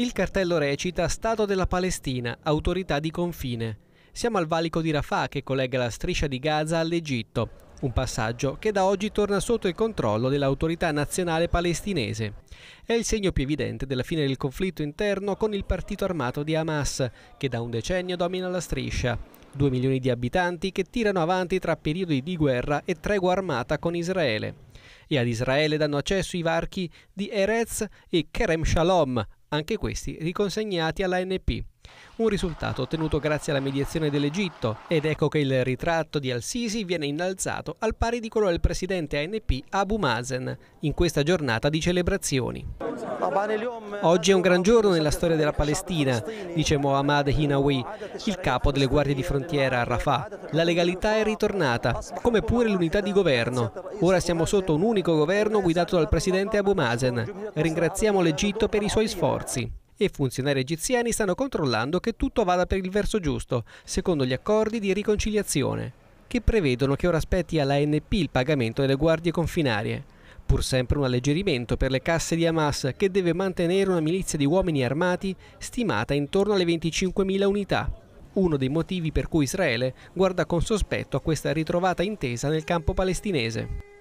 Il cartello recita Stato della Palestina, autorità di confine. Siamo al valico di Rafah che collega la striscia di Gaza all'Egitto un passaggio che da oggi torna sotto il controllo dell'autorità nazionale palestinese. È il segno più evidente della fine del conflitto interno con il partito armato di Hamas, che da un decennio domina la striscia. Due milioni di abitanti che tirano avanti tra periodi di guerra e tregua armata con Israele. E ad Israele danno accesso i varchi di Erez e Kerem Shalom, anche questi riconsegnati all'ANP. Un risultato ottenuto grazie alla mediazione dell'Egitto ed ecco che il ritratto di Al-Sisi viene innalzato al pari di quello del presidente ANP Abu Mazen in questa giornata di celebrazioni. Oggi è un gran giorno nella storia della Palestina, dice Mohammad Hinawi, il capo delle guardie di frontiera a Rafah. La legalità è ritornata, come pure l'unità di governo. Ora siamo sotto un unico governo guidato dal presidente Abu Mazen. Ringraziamo l'Egitto per i suoi sforzi e funzionari egiziani stanno controllando che tutto vada per il verso giusto, secondo gli accordi di riconciliazione, che prevedono che ora aspetti all'ANP il pagamento delle guardie confinarie. Pur sempre un alleggerimento per le casse di Hamas che deve mantenere una milizia di uomini armati stimata intorno alle 25.000 unità uno dei motivi per cui Israele guarda con sospetto a questa ritrovata intesa nel campo palestinese.